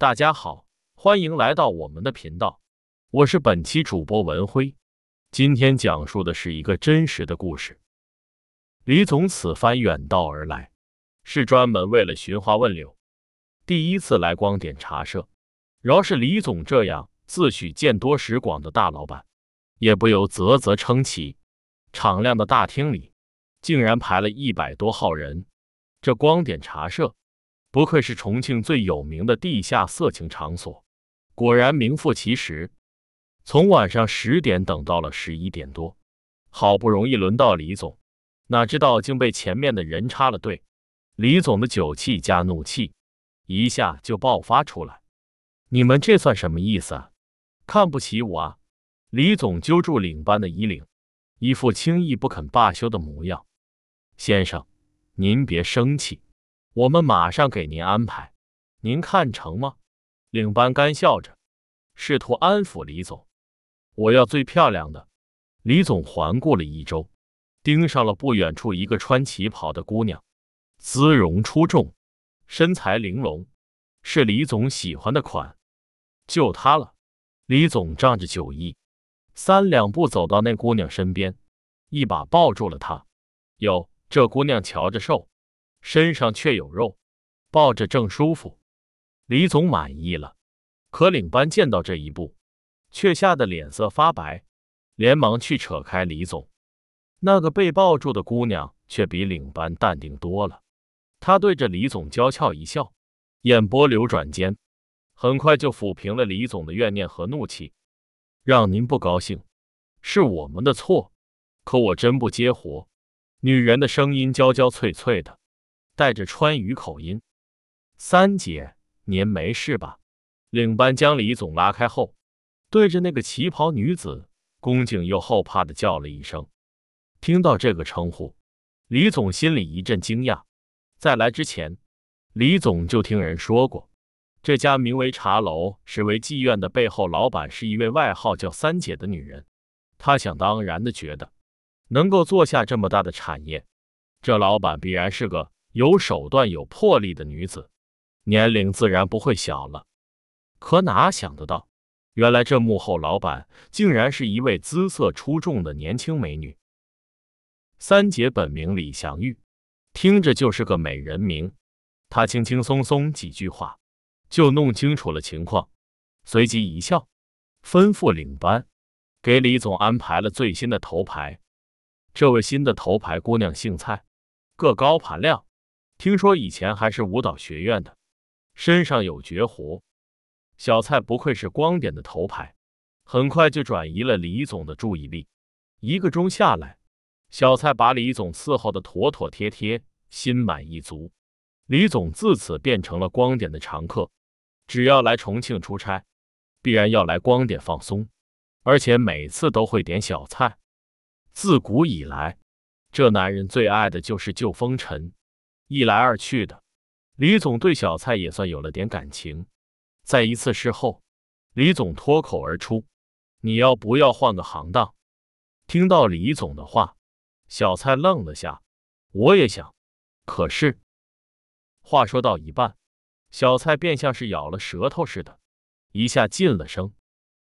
大家好，欢迎来到我们的频道，我是本期主播文辉。今天讲述的是一个真实的故事。李总此番远道而来，是专门为了寻花问柳。第一次来光点茶社，饶是李总这样自诩见多识广的大老板，也不由啧啧称奇。敞亮的大厅里，竟然排了一百多号人。这光点茶社。不愧是重庆最有名的地下色情场所，果然名副其实。从晚上十点等到了十一点多，好不容易轮到李总，哪知道竟被前面的人插了队。李总的酒气加怒气一下就爆发出来：“你们这算什么意思啊？看不起我啊！”李总揪住领班的衣领，一副轻易不肯罢休的模样。“先生，您别生气。”我们马上给您安排，您看成吗？领班干笑着，试图安抚李总。我要最漂亮的。李总环顾了一周，盯上了不远处一个穿旗袍的姑娘，姿容出众，身材玲珑，是李总喜欢的款。就她了。李总仗着酒意，三两步走到那姑娘身边，一把抱住了她。哟，这姑娘瞧着瘦。身上却有肉，抱着正舒服，李总满意了。可领班见到这一步，却吓得脸色发白，连忙去扯开李总。那个被抱住的姑娘却比领班淡定多了，她对着李总娇俏一笑，眼波流转间，很快就抚平了李总的怨念和怒气。让您不高兴，是我们的错。可我真不接活。女人的声音娇娇脆脆的。带着川渝口音，三姐，您没事吧？领班将李总拉开后，对着那个旗袍女子恭敬又后怕的叫了一声。听到这个称呼，李总心里一阵惊讶。在来之前，李总就听人说过，这家名为茶楼实为妓院的背后老板是一位外号叫三姐的女人。他想当然的觉得，能够做下这么大的产业，这老板必然是个。有手段、有魄力的女子，年龄自然不会小了。可哪想得到，原来这幕后老板竟然是一位姿色出众的年轻美女。三姐本名李祥玉，听着就是个美人名。她轻轻松松几句话就弄清楚了情况，随即一笑，吩咐领班给李总安排了最新的头牌。这位新的头牌姑娘姓蔡，个高盘亮。听说以前还是舞蹈学院的，身上有绝活。小蔡不愧是光点的头牌，很快就转移了李总的注意力。一个钟下来，小蔡把李总伺候的妥妥帖帖，心满意足。李总自此变成了光点的常客，只要来重庆出差，必然要来光点放松，而且每次都会点小菜。自古以来，这男人最爱的就是旧风尘。一来二去的，李总对小蔡也算有了点感情。在一次事后，李总脱口而出：“你要不要换个行当？”听到李总的话，小蔡愣了下：“我也想。”可是话说到一半，小蔡便像是咬了舌头似的，一下进了声，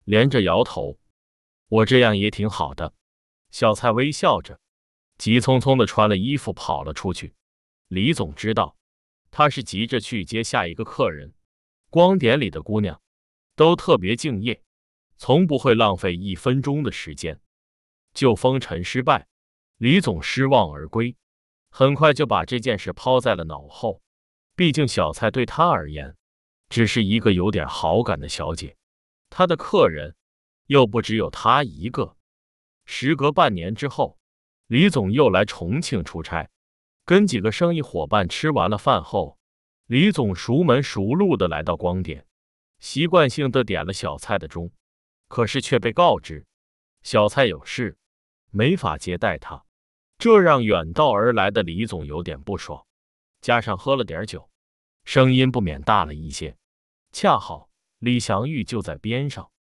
连着摇头：“我这样也挺好的。”小蔡微笑着，急匆匆的穿了衣服跑了出去。李总知道，他是急着去接下一个客人。光点里的姑娘都特别敬业，从不会浪费一分钟的时间。就风尘失败，李总失望而归，很快就把这件事抛在了脑后。毕竟小蔡对他而言，只是一个有点好感的小姐。他的客人又不只有她一个。时隔半年之后，李总又来重庆出差。跟几个生意伙伴吃完了饭后，李总熟门熟路的来到光点，习惯性的点了小蔡的钟，可是却被告知小蔡有事，没法接待他。这让远道而来的李总有点不爽，加上喝了点酒，声音不免大了一些。恰好李祥玉就在边上，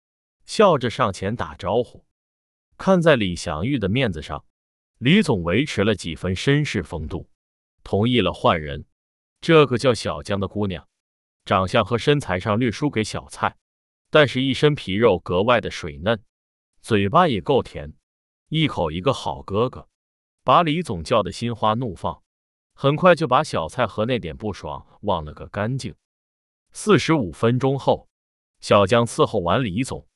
笑着上前打招呼。看在李祥玉的面子上，李总维持了几分绅士风度。同意了换人，这个叫小江的姑娘，长相和身材上略输给小蔡，但是一身皮肉格外的水嫩，嘴巴也够甜，一口一个好哥哥，把李总叫的心花怒放，很快就把小蔡和那点不爽忘了个干净。四十五分钟后，小江伺候完李总，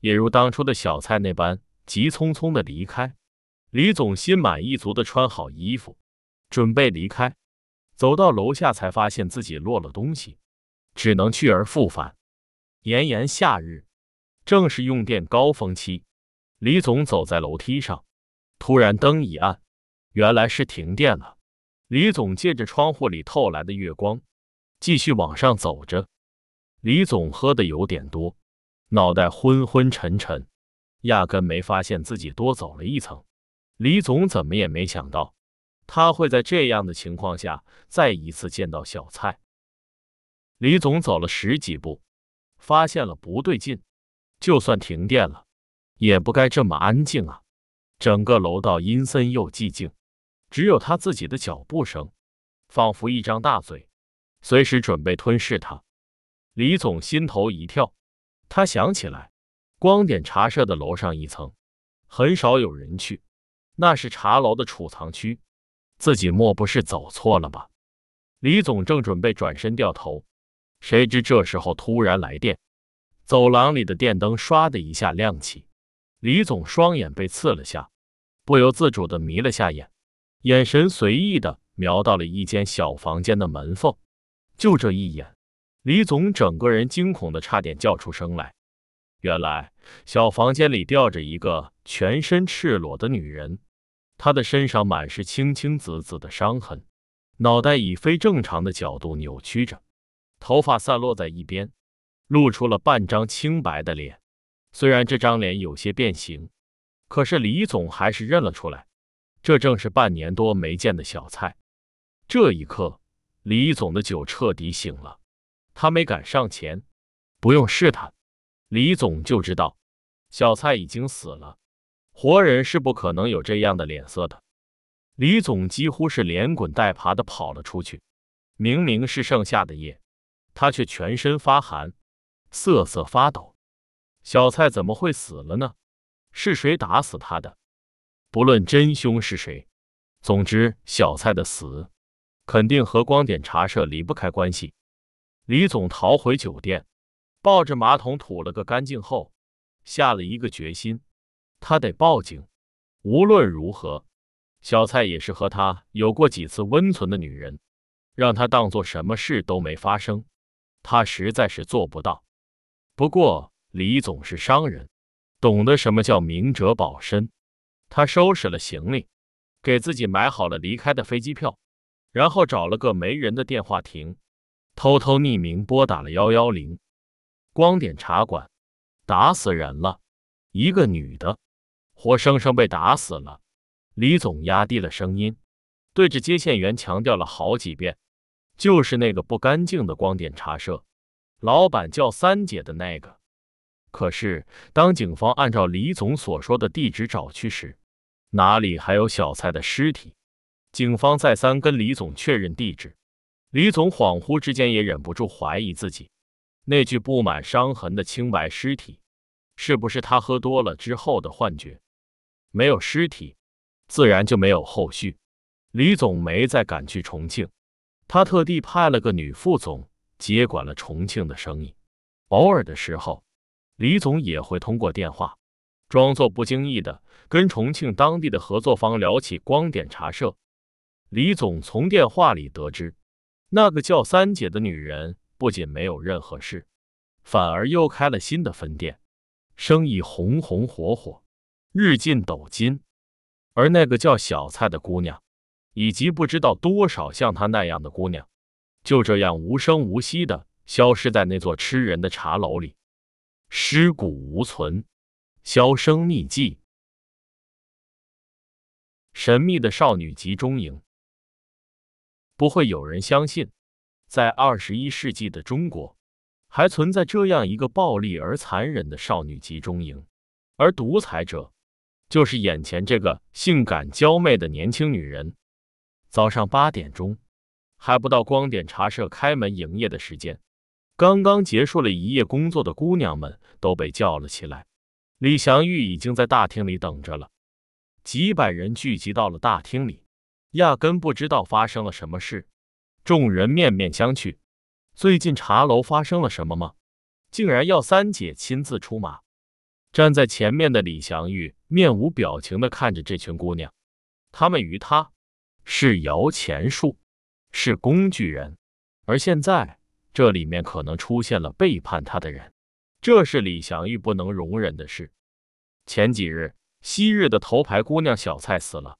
也如当初的小蔡那般急匆匆的离开。李总心满意足的穿好衣服。准备离开，走到楼下才发现自己落了东西，只能去而复返。炎炎夏日，正是用电高峰期，李总走在楼梯上，突然灯一暗，原来是停电了。李总借着窗户里透来的月光，继续往上走着。李总喝的有点多，脑袋昏昏沉沉，压根没发现自己多走了一层。李总怎么也没想到。他会在这样的情况下再一次见到小蔡。李总走了十几步，发现了不对劲。就算停电了，也不该这么安静啊！整个楼道阴森又寂静，只有他自己的脚步声，仿佛一张大嘴，随时准备吞噬他。李总心头一跳，他想起来，光点茶社的楼上一层，很少有人去，那是茶楼的储藏区。自己莫不是走错了吧？李总正准备转身掉头，谁知这时候突然来电，走廊里的电灯唰的一下亮起，李总双眼被刺了下，不由自主的眯了下眼，眼神随意的瞄到了一间小房间的门缝。就这一眼，李总整个人惊恐的差点叫出声来。原来小房间里吊着一个全身赤裸的女人。他的身上满是青青紫紫的伤痕，脑袋以非正常的角度扭曲着，头发散落在一边，露出了半张清白的脸。虽然这张脸有些变形，可是李总还是认了出来，这正是半年多没见的小蔡。这一刻，李总的酒彻底醒了，他没敢上前。不用试探，李总就知道，小蔡已经死了。活人是不可能有这样的脸色的。李总几乎是连滚带爬的跑了出去。明明是盛夏的夜，他却全身发寒，瑟瑟发抖。小蔡怎么会死了呢？是谁打死他的？不论真凶是谁，总之小蔡的死肯定和光点茶社离不开关系。李总逃回酒店，抱着马桶吐了个干净后，下了一个决心。他得报警。无论如何，小蔡也是和他有过几次温存的女人，让他当做什么事都没发生，他实在是做不到。不过，李总是商人，懂得什么叫明哲保身。他收拾了行李，给自己买好了离开的飞机票，然后找了个没人的电话亭，偷偷匿名拨打了幺幺零。光点茶馆，打死人了一个女的。活生生被打死了，李总压低了声音，对着接线员强调了好几遍：“就是那个不干净的光点茶社，老板叫三姐的那个。”可是，当警方按照李总所说的地址找去时，哪里还有小蔡的尸体？警方再三跟李总确认地址，李总恍惚之间也忍不住怀疑自己：那具布满伤痕的清白尸体，是不是他喝多了之后的幻觉？没有尸体，自然就没有后续。李总没再赶去重庆，他特地派了个女副总接管了重庆的生意。偶尔的时候，李总也会通过电话，装作不经意的跟重庆当地的合作方聊起光点茶社。李总从电话里得知，那个叫三姐的女人不仅没有任何事，反而又开了新的分店，生意红红火火。日进斗金，而那个叫小蔡的姑娘，以及不知道多少像她那样的姑娘，就这样无声无息的消失在那座吃人的茶楼里，尸骨无存，销声匿迹。神秘的少女集中营，不会有人相信，在二十一世纪的中国，还存在这样一个暴力而残忍的少女集中营，而独裁者。就是眼前这个性感娇媚的年轻女人。早上八点钟，还不到光点茶社开门营业的时间，刚刚结束了一夜工作的姑娘们都被叫了起来。李祥玉已经在大厅里等着了。几百人聚集到了大厅里，压根不知道发生了什么事。众人面面相觑：最近茶楼发生了什么吗？竟然要三姐亲自出马。站在前面的李祥玉。面无表情地看着这群姑娘，她们与他，是摇钱树，是工具人，而现在这里面可能出现了背叛他的人，这是李祥玉不能容忍的事。前几日，昔日的头牌姑娘小蔡死了，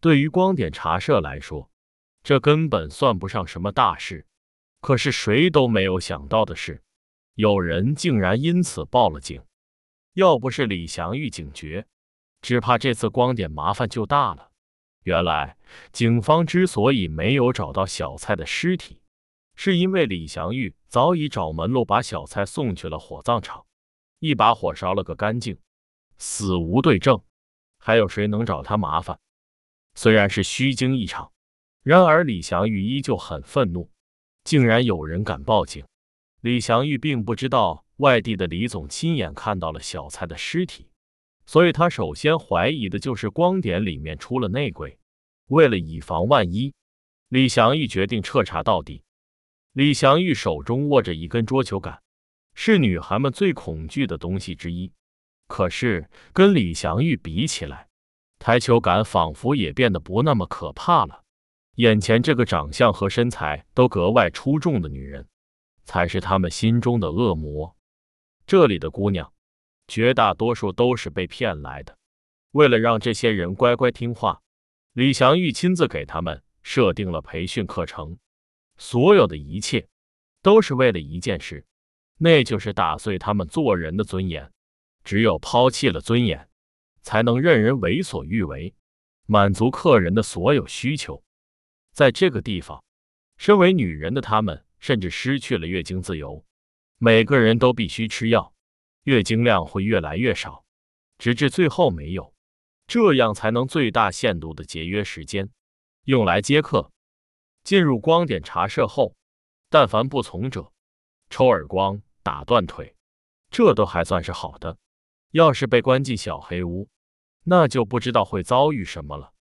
对于光点茶社来说，这根本算不上什么大事。可是谁都没有想到的是，有人竟然因此报了警。要不是李祥玉警觉，只怕这次光点麻烦就大了。原来警方之所以没有找到小蔡的尸体，是因为李祥玉早已找门路把小蔡送去了火葬场，一把火烧了个干净，死无对证。还有谁能找他麻烦？虽然是虚惊一场，然而李祥玉依旧很愤怒，竟然有人敢报警。李祥玉并不知道外地的李总亲眼看到了小蔡的尸体。所以他首先怀疑的就是光点里面出了内鬼。为了以防万一，李祥玉决定彻查到底。李祥玉手中握着一根桌球杆，是女孩们最恐惧的东西之一。可是跟李祥玉比起来，台球杆仿佛也变得不那么可怕了。眼前这个长相和身材都格外出众的女人，才是他们心中的恶魔。这里的姑娘。绝大多数都是被骗来的。为了让这些人乖乖听话，李祥玉亲自给他们设定了培训课程。所有的一切都是为了一件事，那就是打碎他们做人的尊严。只有抛弃了尊严，才能任人为所欲为，满足客人的所有需求。在这个地方，身为女人的他们甚至失去了月经自由，每个人都必须吃药。月经量会越来越少，直至最后没有，这样才能最大限度的节约时间，用来接客。进入光点茶社后，但凡不从者，抽耳光、打断腿，这都还算是好的。要是被关进小黑屋，那就不知道会遭遇什么了：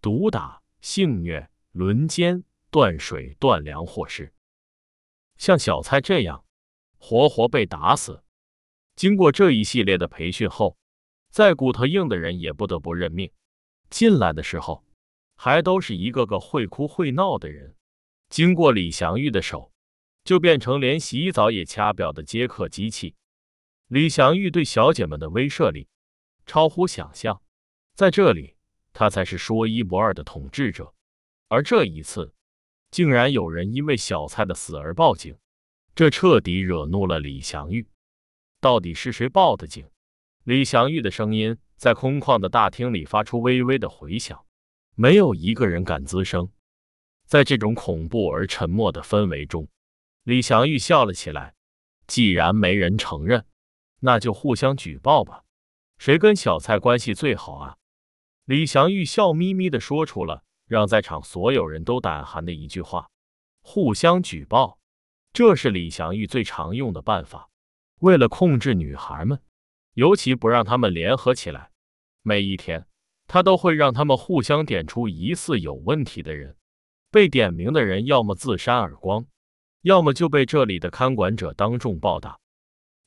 毒打、性虐、轮奸、断水、断粮，或是像小蔡这样，活活被打死。经过这一系列的培训后，在骨头硬的人也不得不认命。进来的时候，还都是一个个会哭会闹的人，经过李祥玉的手，就变成连洗澡也掐表的接客机器。李祥玉对小姐们的威慑力超乎想象，在这里，他才是说一不二的统治者。而这一次，竟然有人因为小蔡的死而报警，这彻底惹怒了李祥玉。到底是谁报的警？李祥玉的声音在空旷的大厅里发出微微的回响，没有一个人敢吱声。在这种恐怖而沉默的氛围中，李祥玉笑了起来。既然没人承认，那就互相举报吧。谁跟小蔡关系最好啊？李祥玉笑眯眯地说出了让在场所有人都胆寒的一句话：“互相举报。”这是李祥玉最常用的办法。为了控制女孩们，尤其不让她们联合起来，每一天他都会让他们互相点出疑似有问题的人。被点名的人要么自扇耳光，要么就被这里的看管者当众暴打。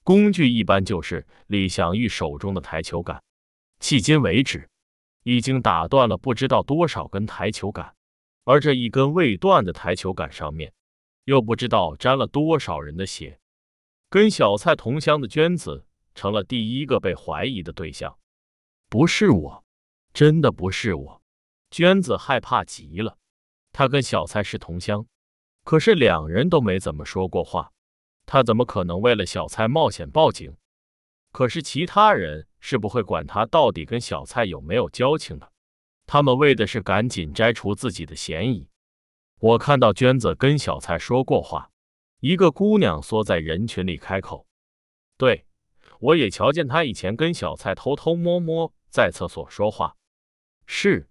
工具一般就是李祥玉手中的台球杆，迄今为止已经打断了不知道多少根台球杆，而这一根未断的台球杆上面，又不知道沾了多少人的血。跟小蔡同乡的娟子成了第一个被怀疑的对象，不是我，真的不是我。娟子害怕极了，她跟小蔡是同乡，可是两人都没怎么说过话，她怎么可能为了小蔡冒险报警？可是其他人是不会管她到底跟小蔡有没有交情的，他们为的是赶紧摘除自己的嫌疑。我看到娟子跟小蔡说过话。一个姑娘缩在人群里开口：“对，我也瞧见她以前跟小蔡偷偷摸摸在厕所说话。是，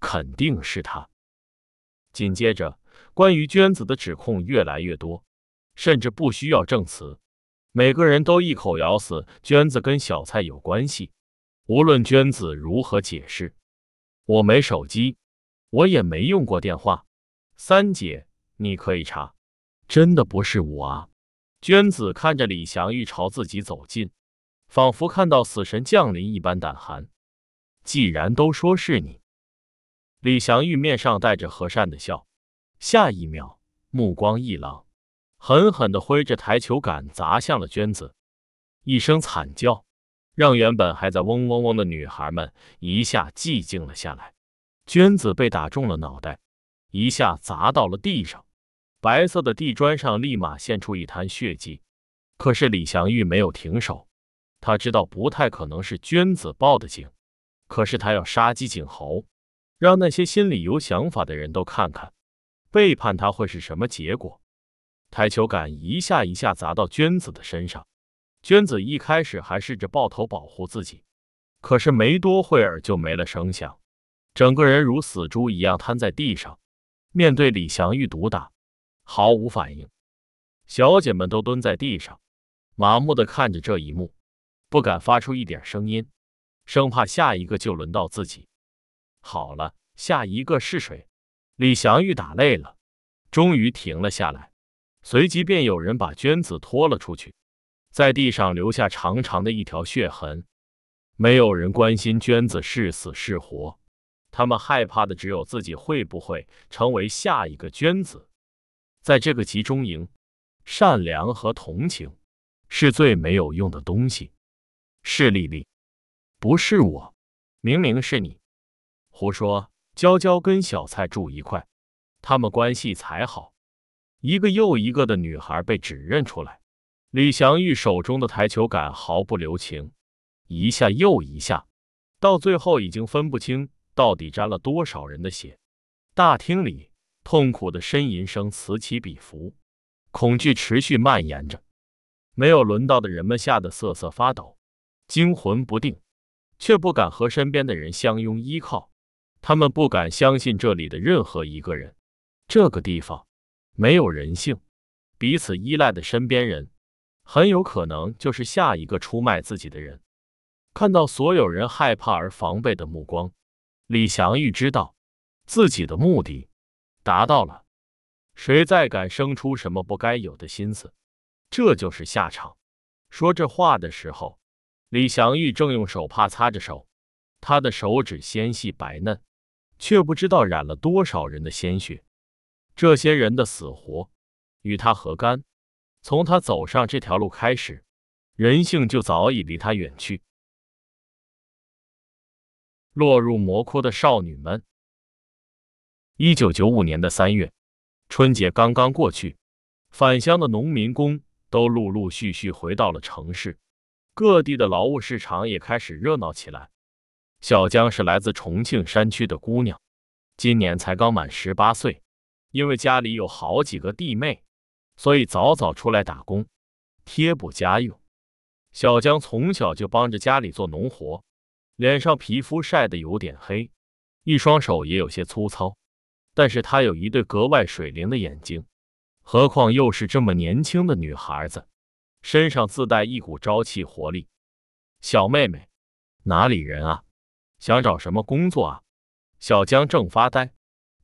肯定是她。”紧接着，关于娟子的指控越来越多，甚至不需要证词，每个人都一口咬死娟子跟小蔡有关系。无论娟子如何解释，我没手机，我也没用过电话。三姐，你可以查。真的不是我，啊！娟子看着李祥玉朝自己走近，仿佛看到死神降临一般胆寒。既然都说是你，李祥玉面上带着和善的笑，下一秒目光一冷，狠狠的挥着台球杆砸向了娟子。一声惨叫，让原本还在嗡嗡嗡的女孩们一下寂静了下来。娟子被打中了脑袋，一下砸到了地上。白色的地砖上立马现出一滩血迹，可是李祥玉没有停手，他知道不太可能是娟子报的警，可是他要杀鸡儆猴，让那些心里有想法的人都看看背叛他会是什么结果。台球杆一下一下砸到娟子的身上，娟子一开始还试着抱头保护自己，可是没多会儿就没了声响，整个人如死猪一样瘫在地上，面对李祥玉毒打。毫无反应，小姐们都蹲在地上，麻木的看着这一幕，不敢发出一点声音，生怕下一个就轮到自己。好了，下一个是谁？李祥玉打累了，终于停了下来。随即便有人把娟子拖了出去，在地上留下长长的一条血痕。没有人关心娟子是死是活，他们害怕的只有自己会不会成为下一个娟子。在这个集中营，善良和同情是最没有用的东西。是丽丽，不是我，明明是你，胡说！娇娇跟小蔡住一块，他们关系才好。一个又一个的女孩被指认出来，李祥玉手中的台球杆毫不留情，一下又一下，到最后已经分不清到底沾了多少人的血。大厅里。痛苦的呻吟声此起彼伏，恐惧持续蔓延着。没有轮到的人们吓得瑟瑟发抖，惊魂不定，却不敢和身边的人相拥依靠。他们不敢相信这里的任何一个人，这个地方没有人性，彼此依赖的身边人，很有可能就是下一个出卖自己的人。看到所有人害怕而防备的目光，李祥玉知道自己的目的。达到了，谁再敢生出什么不该有的心思，这就是下场。说这话的时候，李祥玉正用手帕擦着手，他的手指纤细白嫩，却不知道染了多少人的鲜血。这些人的死活与他何干？从他走上这条路开始，人性就早已离他远去。落入魔窟的少女们。一九九五年的三月，春节刚刚过去，返乡的农民工都陆陆续续回到了城市，各地的劳务市场也开始热闹起来。小江是来自重庆山区的姑娘，今年才刚满十八岁，因为家里有好几个弟妹，所以早早出来打工，贴补家用。小江从小就帮着家里做农活，脸上皮肤晒得有点黑，一双手也有些粗糙。但是她有一对格外水灵的眼睛，何况又是这么年轻的女孩子，身上自带一股朝气活力。小妹妹，哪里人啊？想找什么工作啊？小江正发呆，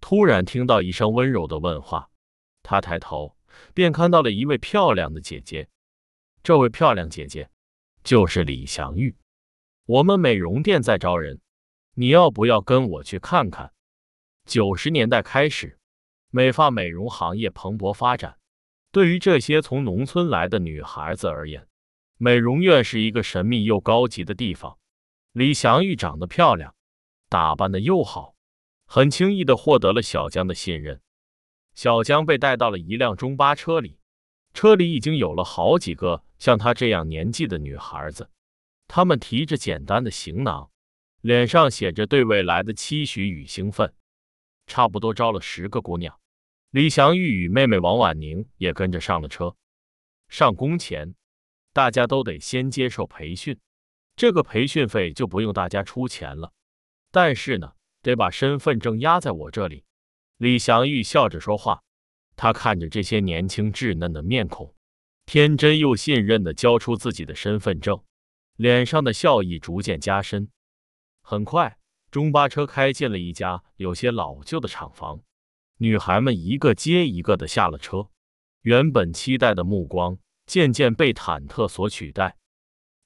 突然听到一声温柔的问话，他抬头便看到了一位漂亮的姐姐。这位漂亮姐姐，就是李祥玉。我们美容店在招人，你要不要跟我去看看？九十年代开始，美发美容行业蓬勃发展。对于这些从农村来的女孩子而言，美容院是一个神秘又高级的地方。李祥玉长得漂亮，打扮的又好，很轻易的获得了小江的信任。小江被带到了一辆中巴车里，车里已经有了好几个像她这样年纪的女孩子，她们提着简单的行囊，脸上写着对未来的期许与兴奋。差不多招了十个姑娘，李祥玉与妹妹王婉宁也跟着上了车。上工前，大家都得先接受培训，这个培训费就不用大家出钱了。但是呢，得把身份证压在我这里。李祥玉笑着说话，他看着这些年轻稚嫩的面孔，天真又信任的交出自己的身份证，脸上的笑意逐渐加深。很快。中巴车开进了一家有些老旧的厂房，女孩们一个接一个的下了车，原本期待的目光渐渐被忐忑所取代。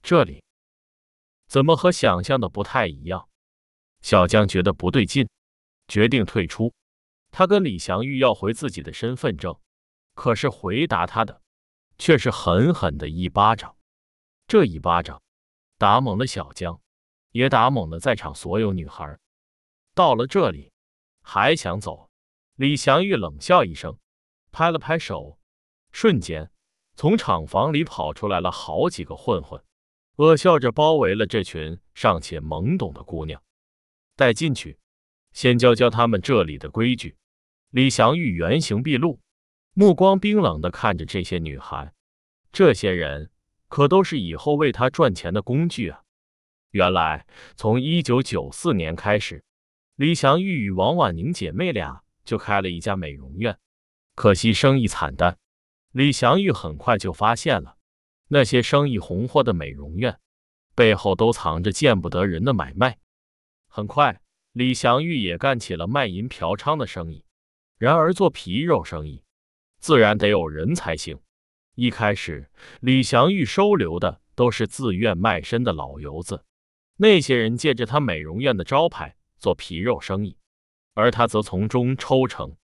这里怎么和想象的不太一样？小江觉得不对劲，决定退出。他跟李祥玉要回自己的身份证，可是回答他的却是狠狠的一巴掌。这一巴掌打懵了小江。也打懵了在场所有女孩。到了这里，还想走？李祥玉冷笑一声，拍了拍手，瞬间从厂房里跑出来了好几个混混，恶笑着包围了这群尚且懵懂的姑娘。带进去，先教教他们这里的规矩。李祥玉原形毕露，目光冰冷的看着这些女孩。这些人可都是以后为他赚钱的工具啊！原来，从一九九四年开始，李祥玉与王婉宁姐妹俩就开了一家美容院，可惜生意惨淡。李祥玉很快就发现了，那些生意红火的美容院背后都藏着见不得人的买卖。很快，李祥玉也干起了卖淫嫖娼的生意。然而，做皮肉生意，自然得有人才行。一开始，李祥玉收留的都是自愿卖身的老油子。那些人借着他美容院的招牌做皮肉生意，而他则从中抽成。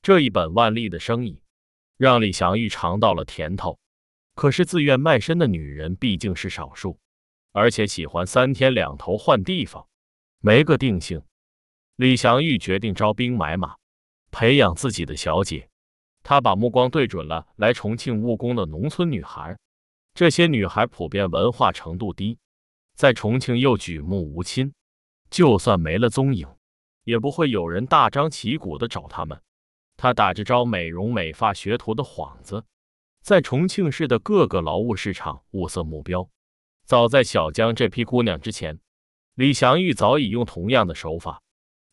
这一本万利的生意让李祥玉尝到了甜头。可是自愿卖身的女人毕竟是少数，而且喜欢三天两头换地方，没个定性。李祥玉决定招兵买马，培养自己的小姐。他把目光对准了来重庆务工的农村女孩。这些女孩普遍文化程度低。在重庆又举目无亲，就算没了踪影，也不会有人大张旗鼓的找他们。他打着招美容美发学徒的幌子，在重庆市的各个劳务市场物色目标。早在小江这批姑娘之前，李祥玉早已用同样的手法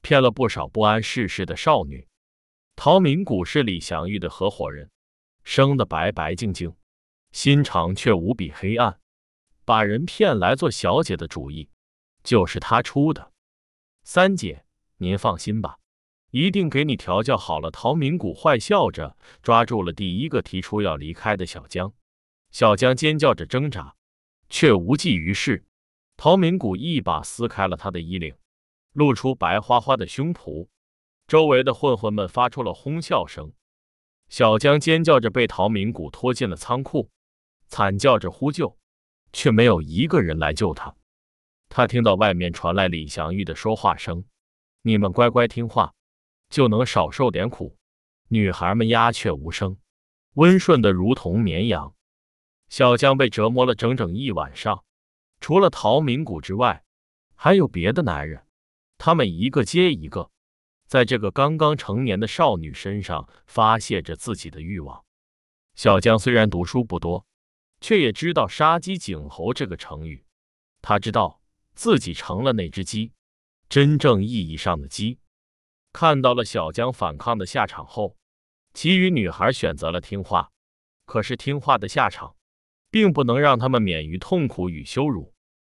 骗了不少不谙世事的少女。陶明谷是李祥玉的合伙人，生的白白净净，心肠却无比黑暗。把人骗来做小姐的主意，就是他出的。三姐，您放心吧，一定给你调教好了。陶明古坏笑着抓住了第一个提出要离开的小江，小江尖叫着挣扎，却无济于事。陶明古一把撕开了他的衣领，露出白花花的胸脯，周围的混混们发出了哄笑声。小江尖叫着被陶明古拖进了仓库，惨叫着呼救。却没有一个人来救他。他听到外面传来李祥玉的说话声：“你们乖乖听话，就能少受点苦。”女孩们鸦雀无声，温顺的如同绵羊。小江被折磨了整整一晚上，除了陶明谷之外，还有别的男人。他们一个接一个，在这个刚刚成年的少女身上发泄着自己的欲望。小江虽然读书不多。却也知道“杀鸡儆猴”这个成语，他知道自己成了那只鸡，真正意义上的鸡。看到了小江反抗的下场后，其余女孩选择了听话。可是听话的下场，并不能让他们免于痛苦与羞辱。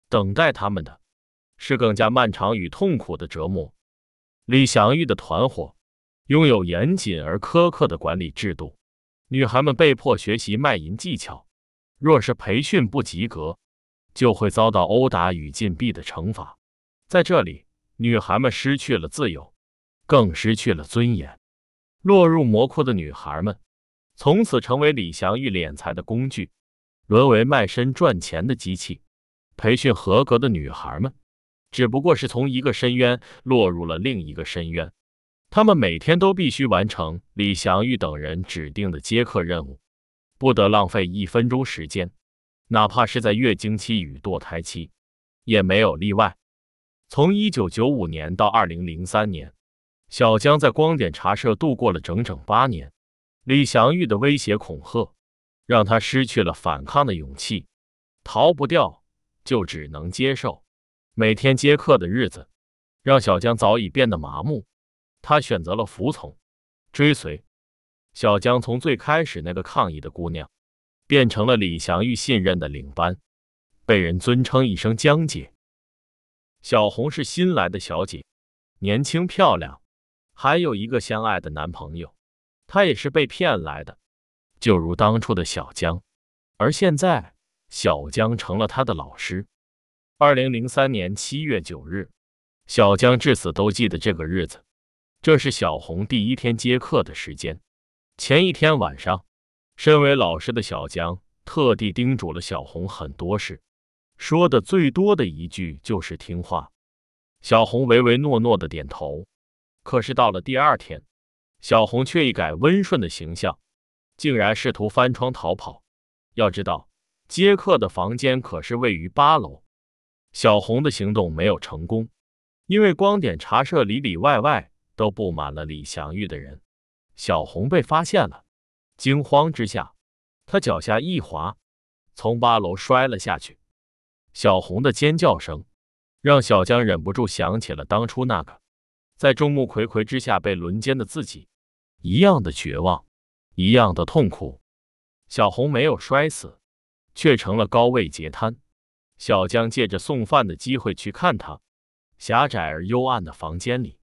等待他们的，是更加漫长与痛苦的折磨。李祥玉的团伙拥有严谨而苛刻的管理制度，女孩们被迫学习卖淫技巧。若是培训不及格，就会遭到殴打与禁闭的惩罚。在这里，女孩们失去了自由，更失去了尊严。落入魔窟的女孩们，从此成为李祥玉敛财的工具，沦为卖身赚钱的机器。培训合格的女孩们，只不过是从一个深渊落入了另一个深渊。她们每天都必须完成李祥玉等人指定的接客任务。不得浪费一分钟时间，哪怕是在月经期与堕胎期，也没有例外。从一九九五年到二零零三年，小江在光点茶社度过了整整八年。李祥玉的威胁恐吓，让他失去了反抗的勇气，逃不掉就只能接受。每天接客的日子，让小江早已变得麻木，他选择了服从，追随。小江从最开始那个抗议的姑娘，变成了李祥玉信任的领班，被人尊称一声江姐。小红是新来的小姐，年轻漂亮，还有一个相爱的男朋友，她也是被骗来的，就如当初的小江，而现在小江成了她的老师。二零零三年七月九日，小江至死都记得这个日子，这是小红第一天接客的时间。前一天晚上，身为老师的小江特地叮嘱了小红很多事，说的最多的一句就是“听话”。小红唯唯诺诺的点头。可是到了第二天，小红却一改温顺的形象，竟然试图翻窗逃跑。要知道，接客的房间可是位于八楼。小红的行动没有成功，因为光点茶社里里外外都布满了李祥玉的人。小红被发现了，惊慌之下，她脚下一滑，从八楼摔了下去。小红的尖叫声，让小江忍不住想起了当初那个在众目睽睽之下被轮奸的自己，一样的绝望，一样的痛苦。小红没有摔死，却成了高位截瘫。小江借着送饭的机会去看她，狭窄而幽暗的房间里，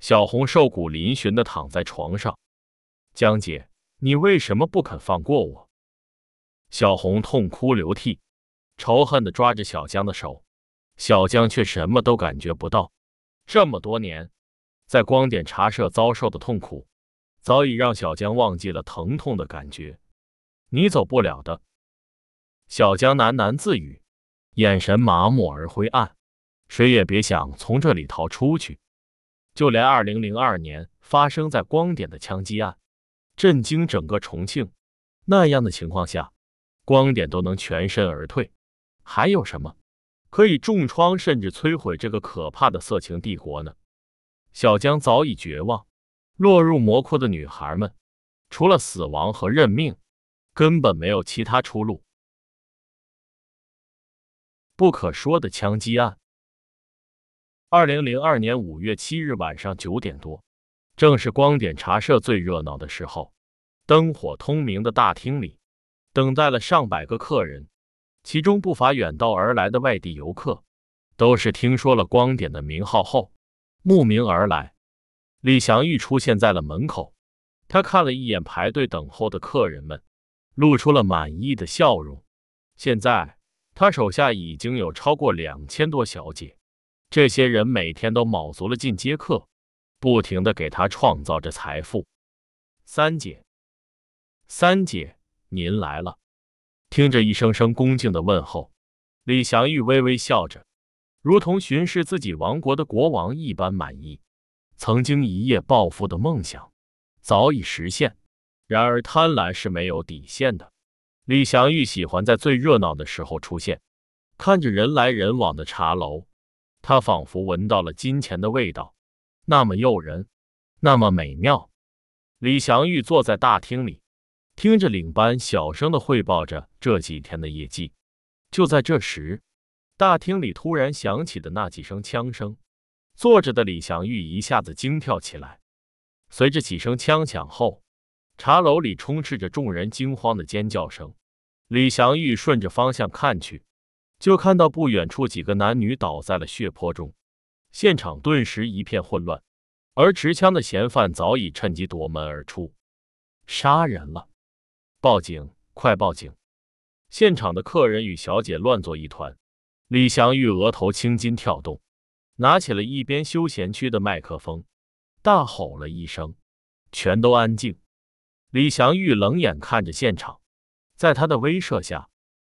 小红瘦骨嶙峋地躺在床上。江姐，你为什么不肯放过我？小红痛哭流涕，仇恨地抓着小江的手，小江却什么都感觉不到。这么多年，在光点茶社遭受的痛苦，早已让小江忘记了疼痛的感觉。你走不了的，小江喃喃自语，眼神麻木而灰暗。谁也别想从这里逃出去，就连2002年发生在光点的枪击案。震惊整个重庆，那样的情况下，光点都能全身而退，还有什么可以重创甚至摧毁这个可怕的色情帝国呢？小江早已绝望，落入魔窟的女孩们，除了死亡和认命，根本没有其他出路。不可说的枪击案，二零零二年五月七日晚上九点多。正是光点茶社最热闹的时候，灯火通明的大厅里，等待了上百个客人，其中不乏远道而来的外地游客，都是听说了光点的名号后慕名而来。李祥玉出现在了门口，他看了一眼排队等候的客人们，露出了满意的笑容。现在他手下已经有超过两千多小姐，这些人每天都卯足了劲接客。不停的给他创造着财富，三姐，三姐，您来了。听着一声声恭敬的问候，李祥玉微微笑着，如同巡视自己王国的国王一般满意。曾经一夜暴富的梦想早已实现，然而贪婪是没有底线的。李祥玉喜欢在最热闹的时候出现，看着人来人往的茶楼，他仿佛闻到了金钱的味道。那么诱人，那么美妙。李祥玉坐在大厅里，听着领班小声的汇报着这几天的业绩。就在这时，大厅里突然响起的那几声枪声，坐着的李祥玉一下子惊跳起来。随着几声枪响后，茶楼里充斥着众人惊慌的尖叫声。李祥玉顺着方向看去，就看到不远处几个男女倒在了血泊中。现场顿时一片混乱，而持枪的嫌犯早已趁机夺门而出，杀人了！报警，快报警！现场的客人与小姐乱作一团。李祥玉额头青筋跳动，拿起了一边休闲区的麦克风，大吼了一声：“全都安静！”李祥玉冷眼看着现场，在他的威慑下，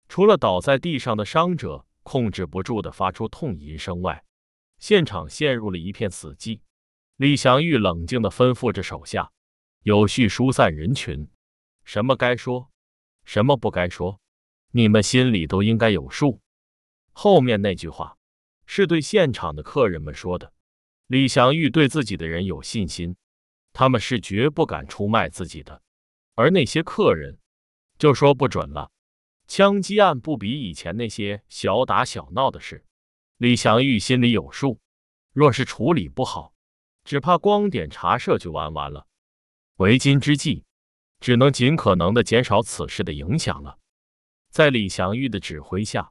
除了倒在地上的伤者控制不住的发出痛吟声外，现场陷入了一片死寂，李祥玉冷静地吩咐着手下，有序疏散人群。什么该说，什么不该说，你们心里都应该有数。后面那句话是对现场的客人们说的。李祥玉对自己的人有信心，他们是绝不敢出卖自己的。而那些客人，就说不准了。枪击案不比以前那些小打小闹的事。李祥玉心里有数，若是处理不好，只怕光点茶社就玩完了。为今之计，只能尽可能的减少此事的影响了。在李祥玉的指挥下，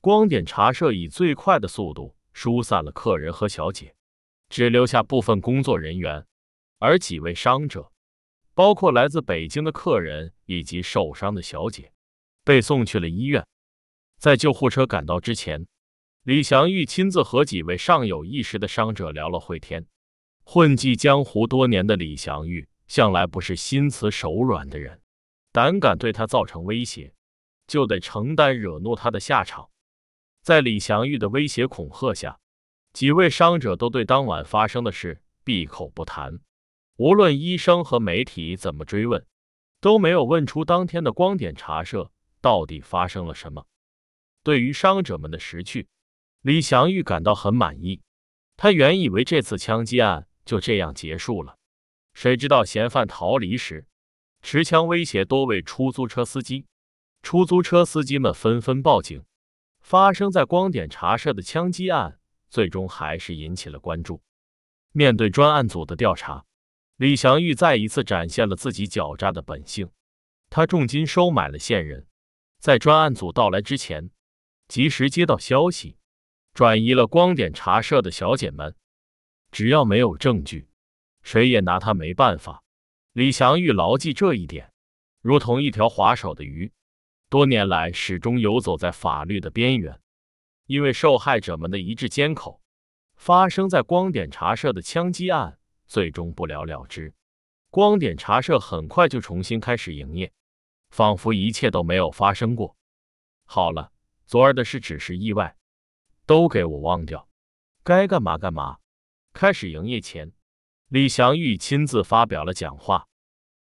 光点茶社以最快的速度疏散了客人和小姐，只留下部分工作人员。而几位伤者，包括来自北京的客人以及受伤的小姐，被送去了医院。在救护车赶到之前。李祥玉亲自和几位尚有意识的伤者聊了会天。混迹江湖多年的李祥玉，向来不是心慈手软的人。胆敢对他造成威胁，就得承担惹怒他的下场。在李祥玉的威胁恐吓下，几位伤者都对当晚发生的事闭口不谈。无论医生和媒体怎么追问，都没有问出当天的光点茶社到底发生了什么。对于伤者们的识趣，李祥玉感到很满意。他原以为这次枪击案就这样结束了，谁知道嫌犯逃离时，持枪威胁多位出租车司机，出租车司机们纷纷报警。发生在光点茶社的枪击案，最终还是引起了关注。面对专案组的调查，李祥玉再一次展现了自己狡诈的本性。他重金收买了线人，在专案组到来之前，及时接到消息。转移了光点茶社的小姐们，只要没有证据，谁也拿他没办法。李祥玉牢记这一点，如同一条滑手的鱼，多年来始终游走在法律的边缘。因为受害者们的一致缄口，发生在光点茶社的枪击案最终不了了之。光点茶社很快就重新开始营业，仿佛一切都没有发生过。好了，昨儿的事只是意外。都给我忘掉，该干嘛干嘛。开始营业前，李祥玉亲自发表了讲话。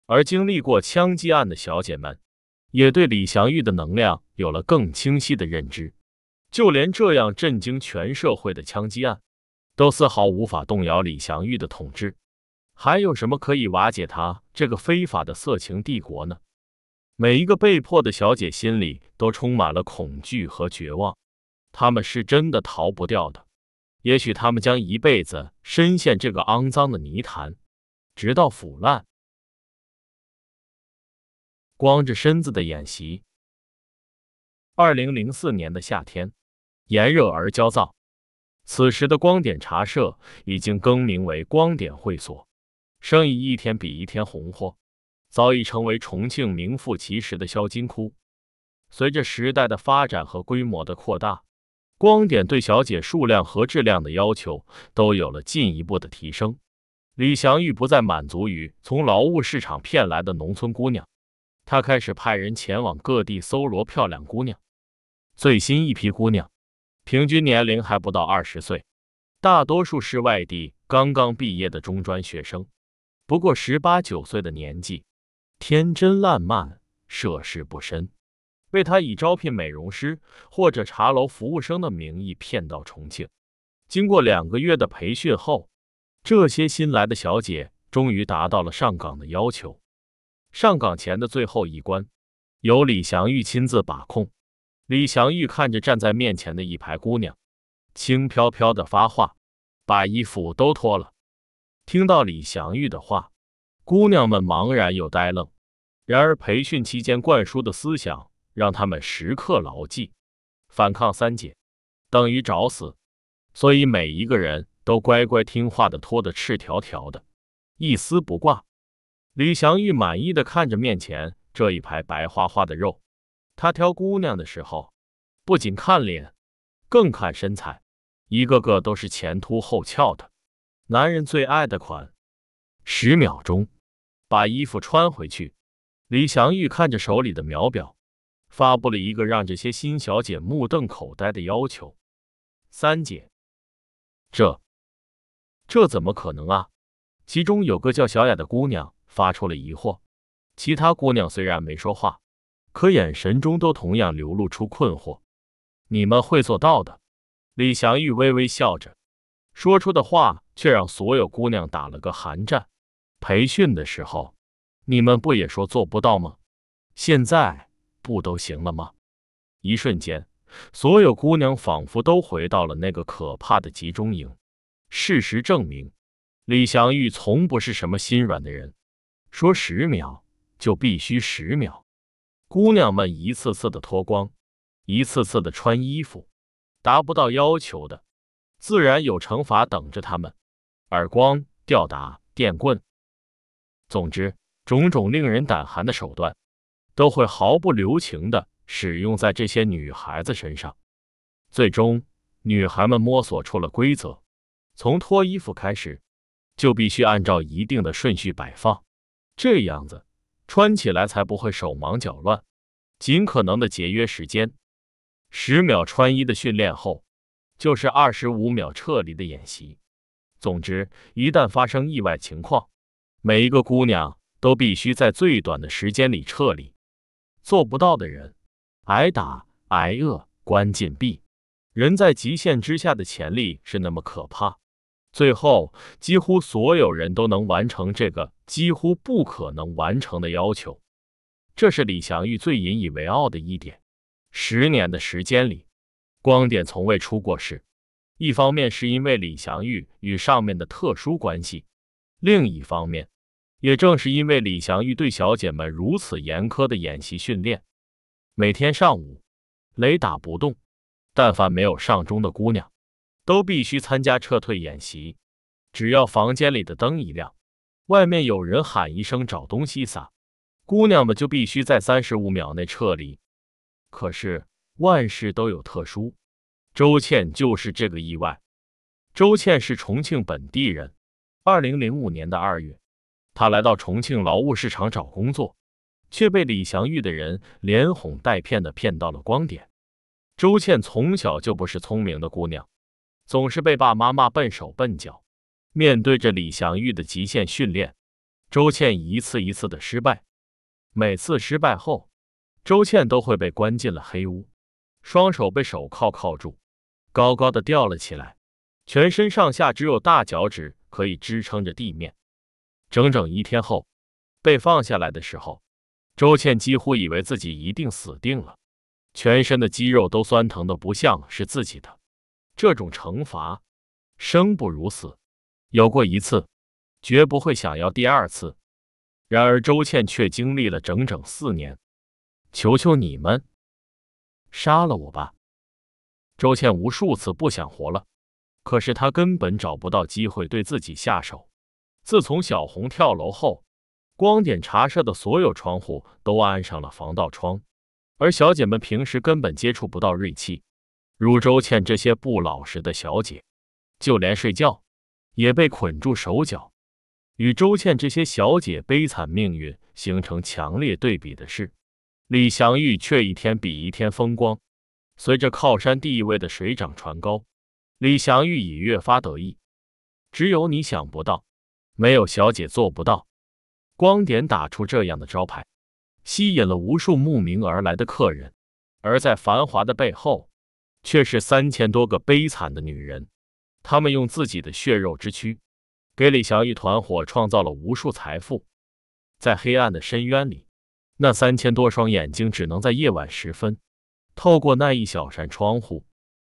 而经历过枪击案的小姐们，也对李祥玉的能量有了更清晰的认知。就连这样震惊全社会的枪击案，都丝毫无法动摇李祥玉的统治。还有什么可以瓦解他这个非法的色情帝国呢？每一个被迫的小姐心里都充满了恐惧和绝望。他们是真的逃不掉的，也许他们将一辈子深陷这个肮脏的泥潭，直到腐烂。光着身子的演习。二零零四年的夏天，炎热而焦躁。此时的光点茶社已经更名为光点会所，生意一天比一天红火，早已成为重庆名副其实的销金窟。随着时代的发展和规模的扩大。光点对小姐数量和质量的要求都有了进一步的提升。李祥玉不再满足于从劳务市场骗来的农村姑娘，他开始派人前往各地搜罗漂亮姑娘。最新一批姑娘，平均年龄还不到二十岁，大多数是外地刚刚毕业的中专学生，不过十八九岁的年纪，天真烂漫，涉世不深。被他以招聘美容师或者茶楼服务生的名义骗到重庆。经过两个月的培训后，这些新来的小姐终于达到了上岗的要求。上岗前的最后一关，由李祥玉亲自把控。李祥玉看着站在面前的一排姑娘，轻飘飘的发话：“把衣服都脱了。”听到李祥玉的话，姑娘们茫然又呆愣。然而培训期间灌输的思想。让他们时刻牢记，反抗三姐等于找死，所以每一个人都乖乖听话的脱得赤条条的，一丝不挂。李祥玉满意的看着面前这一排白花花的肉，他挑姑娘的时候不仅看脸，更看身材，一个个都是前凸后翘的，男人最爱的款。十秒钟，把衣服穿回去。李祥玉看着手里的秒表。发布了一个让这些新小姐目瞪口呆的要求。三姐，这这怎么可能啊？其中有个叫小雅的姑娘发出了疑惑，其他姑娘虽然没说话，可眼神中都同样流露出困惑。你们会做到的，李祥玉微微笑着，说出的话却让所有姑娘打了个寒战。培训的时候，你们不也说做不到吗？现在。不都行了吗？一瞬间，所有姑娘仿佛都回到了那个可怕的集中营。事实证明，李祥玉从不是什么心软的人。说十秒就必须十秒，姑娘们一次次的脱光，一次次的穿衣服，达不到要求的，自然有惩罚等着他们：耳光、吊打、电棍，总之，种种令人胆寒的手段。都会毫不留情地使用在这些女孩子身上。最终，女孩们摸索出了规则：从脱衣服开始，就必须按照一定的顺序摆放，这样子穿起来才不会手忙脚乱，尽可能的节约时间。十秒穿衣的训练后，就是二十五秒撤离的演习。总之，一旦发生意外情况，每一个姑娘都必须在最短的时间里撤离。做不到的人，挨打、挨饿、关禁闭。人在极限之下的潜力是那么可怕，最后几乎所有人都能完成这个几乎不可能完成的要求。这是李祥玉最引以为傲的一点。十年的时间里，光点从未出过事。一方面是因为李祥玉与上面的特殊关系，另一方面。也正是因为李祥玉对小姐们如此严苛的演习训练，每天上午雷打不动，但凡没有上钟的姑娘，都必须参加撤退演习。只要房间里的灯一亮，外面有人喊一声找东西撒，姑娘们就必须在三十五秒内撤离。可是万事都有特殊，周倩就是这个意外。周倩是重庆本地人，二零零五年的二月。他来到重庆劳务市场找工作，却被李祥玉的人连哄带骗的骗到了光点。周倩从小就不是聪明的姑娘，总是被爸妈骂笨手笨脚。面对着李祥玉的极限训练，周倩一次一次的失败。每次失败后，周倩都会被关进了黑屋，双手被手铐铐住，高高的吊了起来，全身上下只有大脚趾可以支撑着地面。整整一天后，被放下来的时候，周倩几乎以为自己一定死定了，全身的肌肉都酸疼的不像是自己的。这种惩罚，生不如死，有过一次，绝不会想要第二次。然而，周倩却经历了整整四年。求求你们，杀了我吧！周倩无数次不想活了，可是她根本找不到机会对自己下手。自从小红跳楼后，光点茶社的所有窗户都安上了防盗窗，而小姐们平时根本接触不到锐器，如周倩这些不老实的小姐，就连睡觉也被捆住手脚。与周倩这些小姐悲惨命运形成强烈对比的是，李祥玉却一天比一天风光。随着靠山地位的水涨船高，李祥玉也越发得意。只有你想不到。没有小姐做不到。光点打出这样的招牌，吸引了无数慕名而来的客人。而在繁华的背后，却是三千多个悲惨的女人。她们用自己的血肉之躯，给李翔一团伙创造了无数财富。在黑暗的深渊里，那三千多双眼睛只能在夜晚时分，透过那一小扇窗户，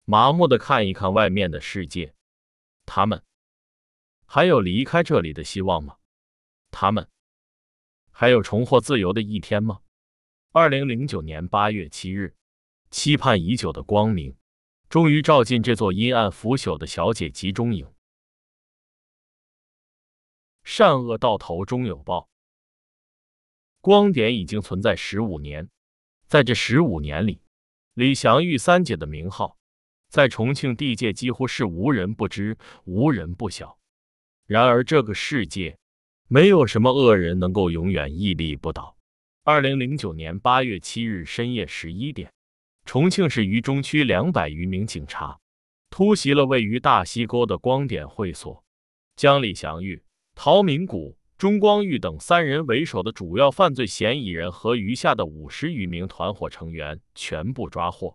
麻木的看一看外面的世界。他们。还有离开这里的希望吗？他们还有重获自由的一天吗？二零零九年八月七日，期盼已久的光明终于照进这座阴暗腐朽的小姐集中营。善恶到头终有报。光点已经存在十五年，在这十五年里，李祥玉三姐的名号在重庆地界几乎是无人不知、无人不晓。然而，这个世界没有什么恶人能够永远屹立不倒。二零零九年八月七日深夜十一点，重庆市渝中区两百余名警察突袭了位于大溪沟的光点会所，将李祥玉、陶明谷、钟光玉等三人为首的主要犯罪嫌疑人和余下的五十余名团伙成员全部抓获。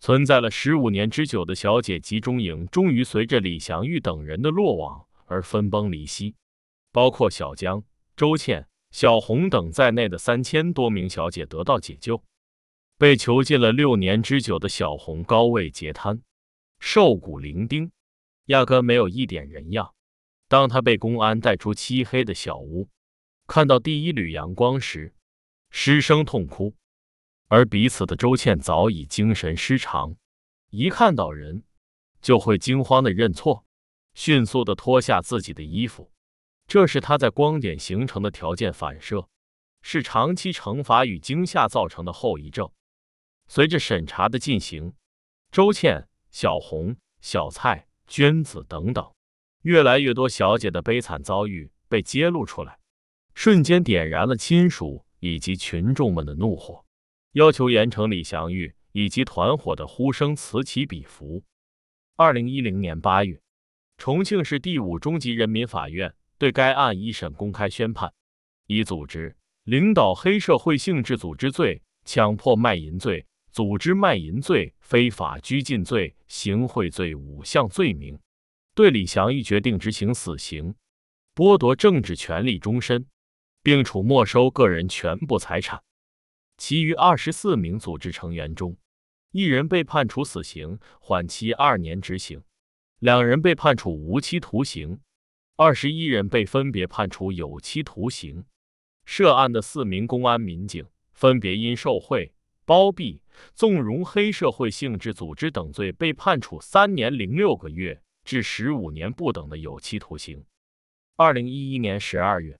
存在了十五年之久的“小姐集中营”终于随着李祥玉等人的落网。而分崩离析，包括小江、周倩、小红等在内的三千多名小姐得到解救。被囚禁了六年之久的小红高位截瘫，瘦骨伶仃，压根没有一点人样。当她被公安带出漆黑的小屋，看到第一缕阳光时，失声痛哭。而彼此的周倩早已精神失常，一看到人就会惊慌的认错。迅速地脱下自己的衣服，这是他在光点形成的条件反射，是长期惩罚与惊吓造成的后遗症。随着审查的进行，周倩、小红、小蔡、娟子等等，越来越多小姐的悲惨遭遇被揭露出来，瞬间点燃了亲属以及群众们的怒火，要求严惩李祥玉以及团伙的呼声此起彼伏。二零一零年八月。重庆市第五中级人民法院对该案一审公开宣判，以组织领导黑社会性质组织罪、强迫卖淫罪、组织卖淫罪、非法拘禁罪、行贿罪五项罪名，对李祥一决定执行死刑，剥夺政治权利终身，并处没收个人全部财产。其余二十四名组织成员中，一人被判处死刑，缓期二年执行。两人被判处无期徒刑，二十一人被分别判处有期徒刑。涉案的四名公安民警分别因受贿、包庇、纵容黑社会性质组织等罪，被判处三年零六个月至十五年不等的有期徒刑。二零一一年十二月，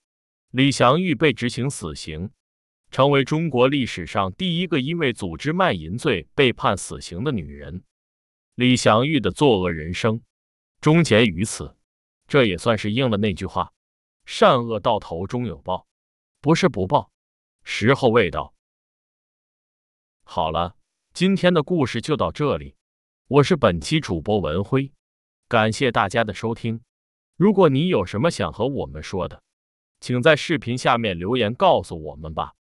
李祥玉被执行死刑，成为中国历史上第一个因为组织卖淫罪被判死刑的女人。李祥玉的作恶人生。终结于此，这也算是应了那句话：善恶到头终有报，不是不报，时候未到。好了，今天的故事就到这里，我是本期主播文辉，感谢大家的收听。如果你有什么想和我们说的，请在视频下面留言告诉我们吧。